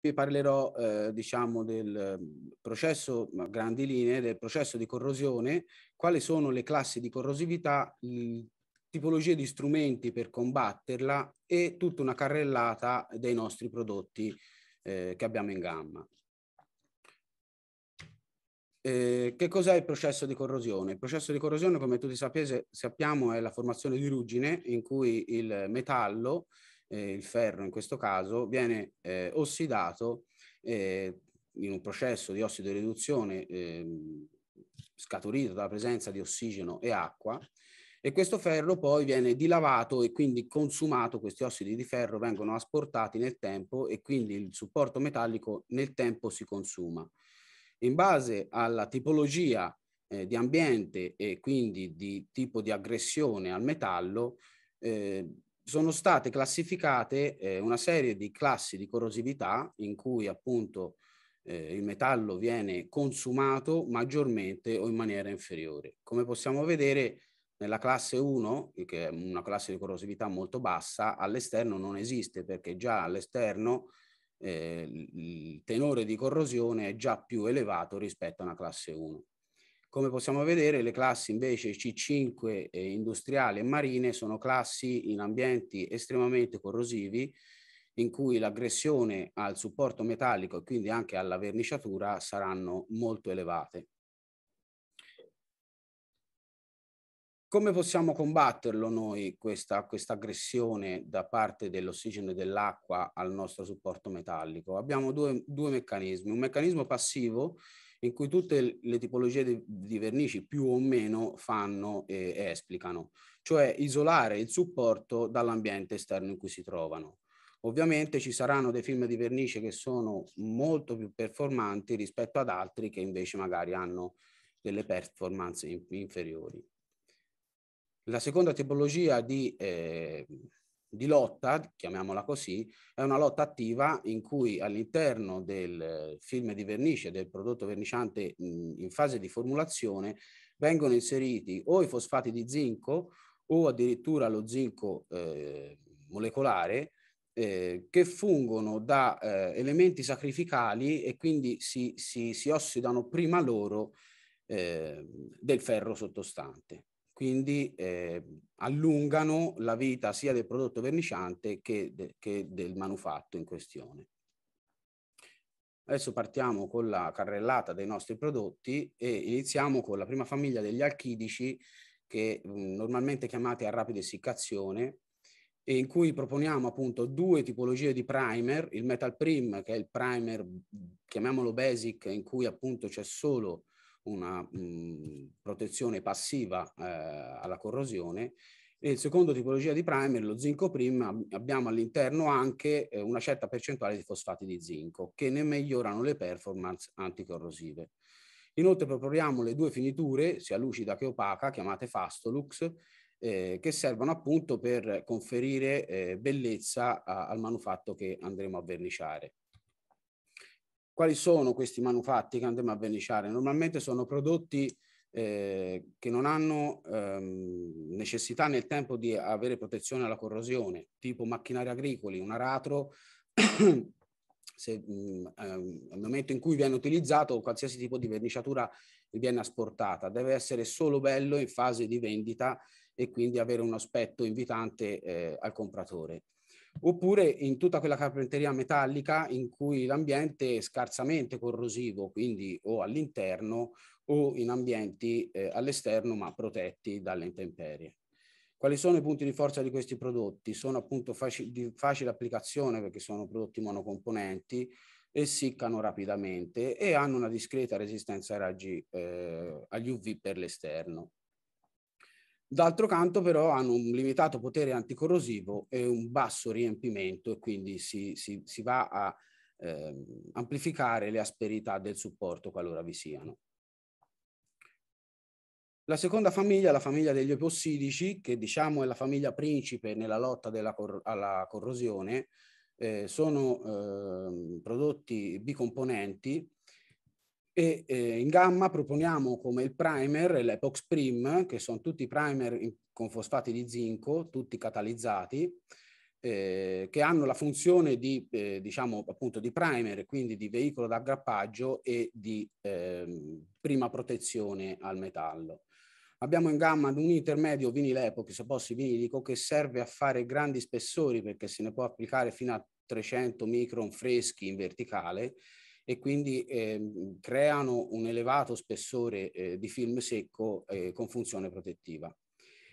Vi parlerò, eh, diciamo, del mm, processo, a grandi linee, del processo di corrosione, quali sono le classi di corrosività, tipologie di strumenti per combatterla e tutta una carrellata dei nostri prodotti eh, che abbiamo in gamma. Eh, che cos'è il processo di corrosione? Il processo di corrosione, come tutti sappiamo, è la formazione di ruggine in cui il metallo eh, il ferro in questo caso, viene eh, ossidato eh, in un processo di ossido riduzione ehm, scaturito dalla presenza di ossigeno e acqua e questo ferro poi viene dilavato e quindi consumato, questi ossidi di ferro vengono asportati nel tempo e quindi il supporto metallico nel tempo si consuma. In base alla tipologia eh, di ambiente e quindi di tipo di aggressione al metallo, eh, sono state classificate eh, una serie di classi di corrosività in cui appunto eh, il metallo viene consumato maggiormente o in maniera inferiore. Come possiamo vedere nella classe 1, che è una classe di corrosività molto bassa, all'esterno non esiste perché già all'esterno eh, il tenore di corrosione è già più elevato rispetto a una classe 1. Come possiamo vedere, le classi invece C5 eh, industriali e marine sono classi in ambienti estremamente corrosivi in cui l'aggressione al supporto metallico e quindi anche alla verniciatura saranno molto elevate. Come possiamo combatterlo noi questa, questa aggressione da parte dell'ossigeno e dell'acqua al nostro supporto metallico? Abbiamo due, due meccanismi, un meccanismo passivo in cui tutte le tipologie di, di vernici più o meno fanno e, e esplicano, cioè isolare il supporto dall'ambiente esterno in cui si trovano. Ovviamente ci saranno dei film di vernice che sono molto più performanti rispetto ad altri che invece magari hanno delle performance in, inferiori. La seconda tipologia di eh, di lotta, chiamiamola così, è una lotta attiva in cui all'interno del eh, film di vernice, del prodotto verniciante in fase di formulazione, vengono inseriti o i fosfati di zinco o addirittura lo zinco eh, molecolare eh, che fungono da eh, elementi sacrificali e quindi si, si, si ossidano prima loro eh, del ferro sottostante quindi eh, allungano la vita sia del prodotto verniciante che, de, che del manufatto in questione. Adesso partiamo con la carrellata dei nostri prodotti e iniziamo con la prima famiglia degli alchidici che mm, normalmente chiamati a rapida essiccazione e in cui proponiamo appunto due tipologie di primer, il metal prim che è il primer mm, chiamiamolo basic in cui appunto c'è solo una mh, mhmm, protezione passiva eh, alla corrosione. Nel secondo tipologia di primer, lo zinco prima, abbiamo all'interno anche eh, una certa percentuale di fosfati di zinco che ne migliorano le performance anticorrosive. Inoltre proponiamo le due finiture, sia lucida che opaca, chiamate Fastolux, eh, che servono appunto per conferire eh, bellezza a, al manufatto che andremo a verniciare. Quali sono questi manufatti che andremo a verniciare? Normalmente sono prodotti eh, che non hanno ehm, necessità nel tempo di avere protezione alla corrosione, tipo macchinari agricoli, un aratro, se, mh, mm, ehm, al momento in cui viene utilizzato qualsiasi tipo di verniciatura viene asportata, deve essere solo bello in fase di vendita e quindi avere un aspetto invitante eh, al compratore oppure in tutta quella carpenteria metallica in cui l'ambiente è scarsamente corrosivo, quindi o all'interno o in ambienti eh, all'esterno ma protetti dalle intemperie. Quali sono i punti di forza di questi prodotti? Sono appunto faci di facile applicazione perché sono prodotti monocomponenti e siccano rapidamente e hanno una discreta resistenza ai raggi, eh, agli UV per l'esterno. D'altro canto però hanno un limitato potere anticorrosivo e un basso riempimento e quindi si, si, si va a eh, amplificare le asperità del supporto qualora vi siano. La seconda famiglia, la famiglia degli epossidici, che diciamo è la famiglia principe nella lotta cor alla corrosione, eh, sono eh, prodotti bicomponenti e eh, in gamma proponiamo come il primer l'Epox Prim, che sono tutti primer in, con fosfati di zinco, tutti catalizzati, eh, che hanno la funzione di, eh, diciamo, appunto di primer, quindi di veicolo d'aggrappaggio e di eh, prima protezione al metallo. Abbiamo in gamma un intermedio vinilepox, posso vinilico, che serve a fare grandi spessori perché se ne può applicare fino a 300 micron freschi in verticale e quindi eh, creano un elevato spessore eh, di film secco eh, con funzione protettiva.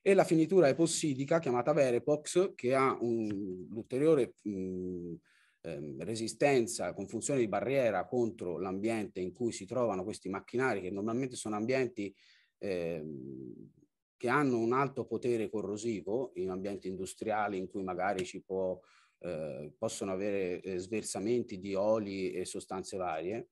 E la finitura epossidica chiamata Verepox che ha un'ulteriore mm, ehm, resistenza con funzione di barriera contro l'ambiente in cui si trovano questi macchinari che normalmente sono ambienti ehm, che hanno un alto potere corrosivo in ambienti industriali in cui magari ci può eh, possono avere eh, sversamenti di oli e sostanze varie.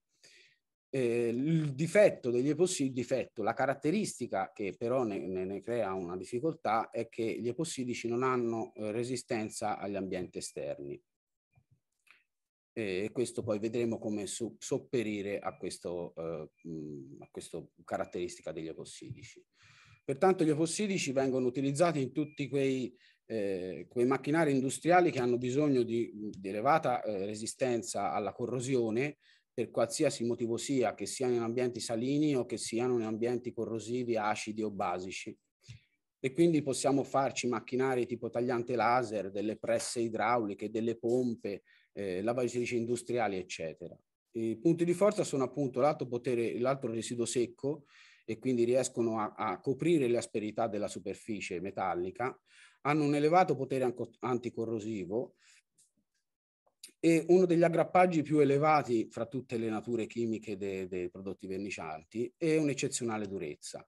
Eh, il difetto degli epossidi, difetto, la caratteristica che però ne, ne, ne, crea una difficoltà è che gli epossidici non hanno eh, resistenza agli ambienti esterni. Eh, e questo poi vedremo come su, sopperire a, questo, eh, a questa caratteristica degli epossidici. Pertanto gli epossidici vengono utilizzati in tutti quei eh, quei macchinari industriali che hanno bisogno di, di elevata eh, resistenza alla corrosione per qualsiasi motivo sia, che siano in ambienti salini o che siano in ambienti corrosivi, acidi o basici. E quindi possiamo farci macchinari tipo tagliante laser, delle presse idrauliche, delle pompe, eh, lavatrici industriali, eccetera. I punti di forza sono appunto l'alto potere, l'alto residuo secco e quindi riescono a, a coprire le asperità della superficie metallica, hanno un elevato potere anticorrosivo e uno degli aggrappaggi più elevati fra tutte le nature chimiche dei, dei prodotti vernicianti è un'eccezionale durezza.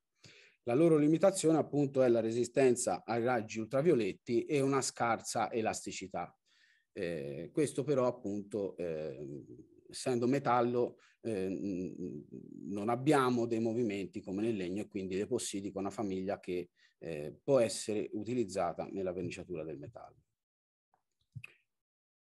La loro limitazione appunto è la resistenza ai raggi ultravioletti e una scarsa elasticità. Eh, questo però appunto eh, essendo metallo, eh, non abbiamo dei movimenti come nel legno e quindi le possidica è una famiglia che eh, può essere utilizzata nella verniciatura del metallo.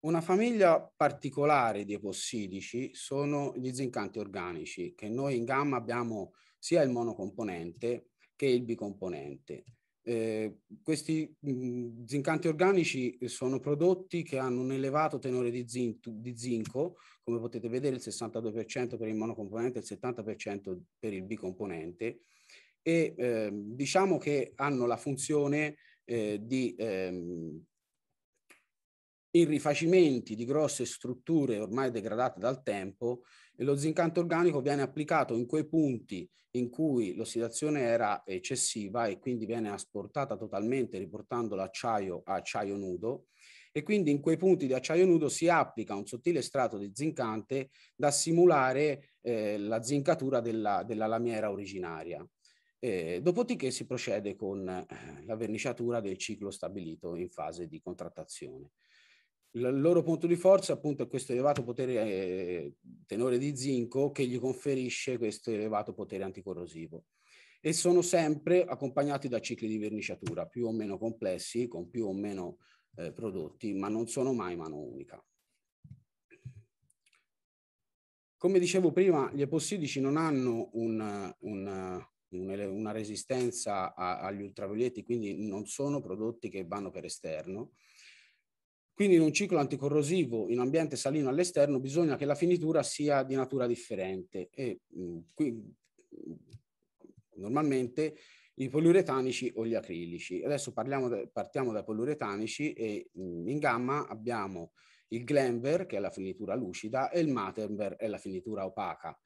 Una famiglia particolare di epossidici sono gli zincanti organici, che noi in gamma abbiamo sia il monocomponente che il bicomponente. Eh, questi mh, mm, zincanti organici sono prodotti che hanno un elevato tenore di, zin- di zinco, come potete vedere il 62% per il monocomponente e il 70% per il bicomponente, e eh, diciamo che hanno la funzione eh, di ehm, i rifacimenti di grosse strutture ormai degradate dal tempo e lo zincanto organico viene applicato in quei punti in cui l'ossidazione era eccessiva e quindi viene asportata totalmente riportando l'acciaio a acciaio nudo e quindi in quei punti di acciaio nudo si applica un sottile strato di zincante da simulare eh, la zincatura della, della lamiera originaria. Eh, dopodiché si procede con eh, la verniciatura del ciclo stabilito in fase di contrattazione. Il loro punto di forza appunto è questo elevato potere eh, tenore di zinco che gli conferisce questo elevato potere anticorrosivo e sono sempre accompagnati da cicli di verniciatura più o meno complessi con più o meno eh, prodotti ma non sono mai mano unica. Come dicevo prima gli epossidici non hanno un, un, una resistenza agli ultravioletti quindi non sono prodotti che vanno per esterno quindi in un ciclo anticorrosivo in ambiente salino all'esterno bisogna che la finitura sia di natura differente e mh, mm, qui, mm, normalmente i poliuretanici o gli acrilici. Adesso de, partiamo dai poliuretanici e mh, mm, in gamma abbiamo il Glenver che è la finitura lucida e il Materver è la finitura opaca.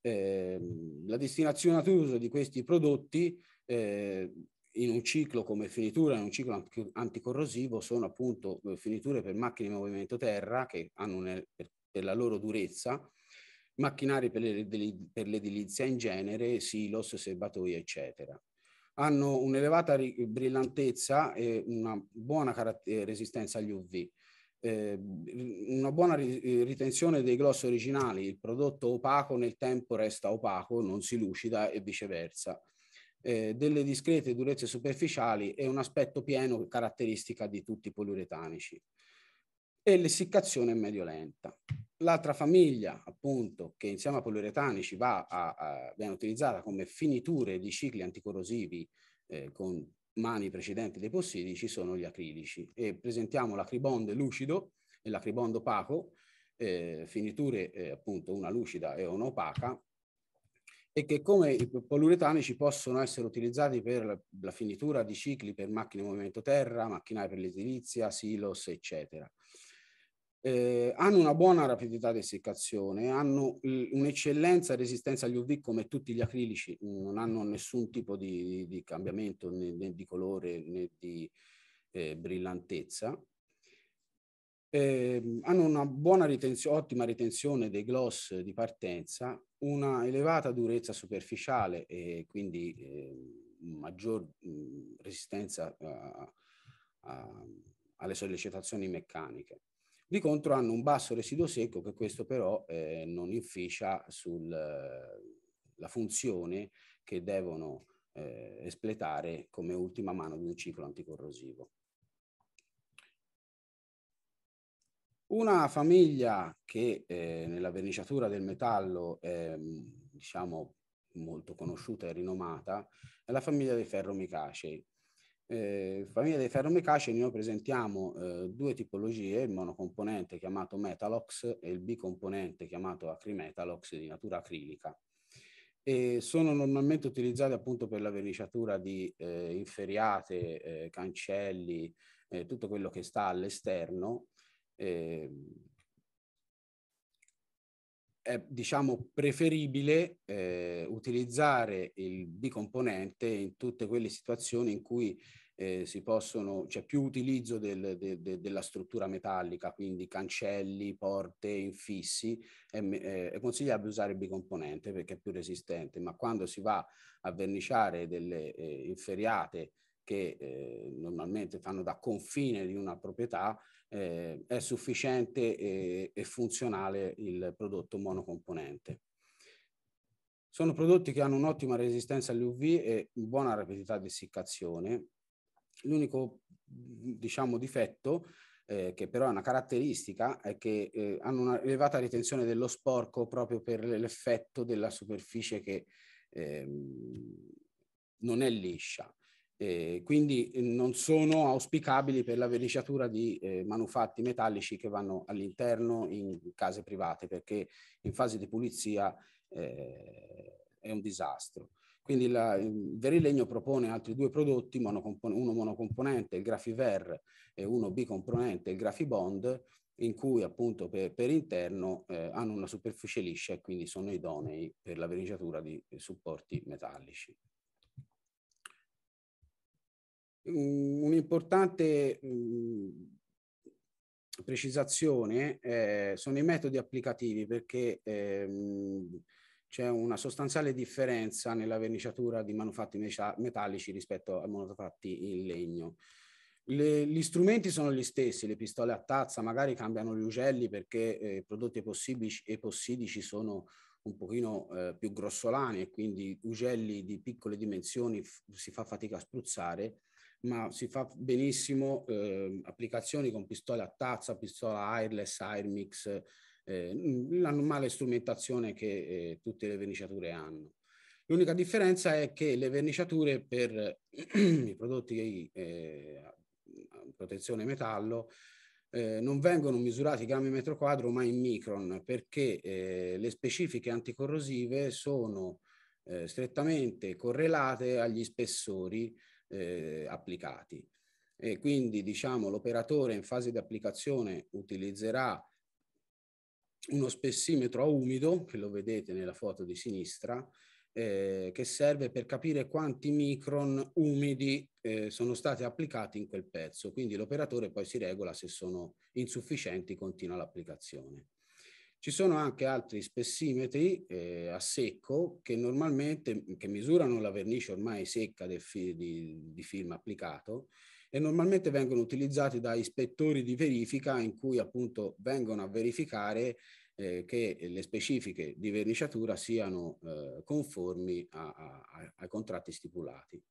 Eh, la destinazione ad uso di questi prodotti eh, in un ciclo come finitura, in un ciclo anticorrosivo, sono appunto eh, finiture per macchine in movimento terra che hanno un, per, per, la loro durezza, macchinari per, le, per l'edilizia in genere, silos, serbatoie, eccetera. Hanno un'elevata ri- brillantezza e una buona caratter- eh, resistenza agli UV. Eh, una buona ri- eh, ritenzione dei gloss originali, il prodotto opaco nel tempo resta opaco, non si lucida e viceversa eh, delle discrete durezze superficiali è un aspetto pieno caratteristica di tutti i poliuretanici. E l'essiccazione è medio lenta. L'altra famiglia, appunto, che insieme a poliuretanici va a, a, viene utilizzata come finiture di cicli anticorrosivi eh, con mani precedenti dei possidici, sono gli acrilici. E presentiamo l'acribonde lucido e l'acribonde opaco, eh, finiture eh, appunto una lucida e una opaca, e che come i poliuretanici possono essere utilizzati per la finitura di cicli per macchine di movimento terra, macchinari per l'edilizia, silos, eccetera. Eh, hanno una buona rapidità di essiccazione, hanno un'eccellenza resistenza agli UV come tutti gli acrilici, non hanno nessun tipo di, di cambiamento né, né, di colore né di eh, brillantezza eh, hanno una buona ritenzione, ottima ritenzione dei gloss di partenza, una elevata durezza superficiale e quindi eh, maggior mh, mhmm, resistenza a, a, alle sollecitazioni meccaniche. Di contro hanno un basso residuo secco che questo però eh, non inficia sulla funzione che devono eh, espletare come ultima mano di un ciclo anticorrosivo. Una famiglia che eh, nella verniciatura del metallo è mm, diciamo, molto conosciuta e rinomata è la famiglia dei ferromicacei. Eh, famiglia dei ferromicacei noi presentiamo eh, due tipologie, il monocomponente chiamato Metalox e il bicomponente chiamato Acrimetalox di natura acrilica. E sono normalmente utilizzati appunto per la verniciatura di eh, inferiate, eh, cancelli, eh, tutto quello che sta all'esterno eh, è diciamo preferibile eh, utilizzare il bicomponente in tutte quelle situazioni in cui eh, si possono, c'è cioè più utilizzo del, de, de, della struttura metallica, quindi cancelli, porte, infissi, è, è, consigliabile usare il bicomponente perché è più resistente, ma quando si va a verniciare delle eh, inferiate che eh, normalmente fanno da confine di una proprietà, eh, è sufficiente e, e funzionale il prodotto monocomponente. Sono prodotti che hanno un'ottima resistenza all'UV e buona rapidità di essiccazione. L'unico diciamo, difetto, eh, che però è una caratteristica, è che eh, hanno una elevata ritenzione dello sporco proprio per l'effetto della superficie che eh, non è liscia. Eh, quindi ehm, non sono auspicabili per la verniciatura di eh, manufatti metallici che vanno all'interno in case private perché in fase di pulizia eh, è un disastro. Quindi la, il Verilegno propone altri due prodotti, monocompon uno monocomponente, il Grafiver, e uno bicomponente, il Grafibond, in cui appunto per, per interno ehm, hanno una superficie liscia e quindi sono idonei per la verniciatura di supporti metallici un'importante mm, precisazione eh, sono i metodi applicativi perché ehm, c'è una sostanziale differenza nella verniciatura di manufatti metallici rispetto ai manufatti in legno. Le, gli strumenti sono gli stessi, le pistole a tazza, magari cambiano gli ugelli perché eh, i eh, prodotti epossidici sono un pochino eh, più grossolani e quindi ugelli di piccole dimensioni si fa fatica a spruzzare, ma si fa benissimo eh, applicazioni con pistole a tazza, pistola airless, airmix, eh, la normale strumentazione che eh, tutte le verniciature hanno. L'unica differenza è che le verniciature per i prodotti di eh, protezione metallo eh, non vengono misurati grammi metro quadro ma in micron perché eh, le specifiche anticorrosive sono eh, strettamente correlate agli spessori eh, applicati. E quindi diciamo, l'operatore in fase di applicazione utilizzerà uno spessimetro a umido, che lo vedete nella foto di sinistra, eh, che serve per capire quanti micron umidi eh, sono stati applicati in quel pezzo. Quindi l'operatore poi si regola se sono insufficienti, continua l'applicazione. Ci sono anche altri spessimetri eh, a secco che normalmente mm, che misurano la vernice ormai secca fi, di, di, film applicato e normalmente vengono utilizzati da ispettori di verifica in cui appunto vengono a verificare eh, che le specifiche di verniciatura siano eh, conformi a, a, ai contratti stipulati.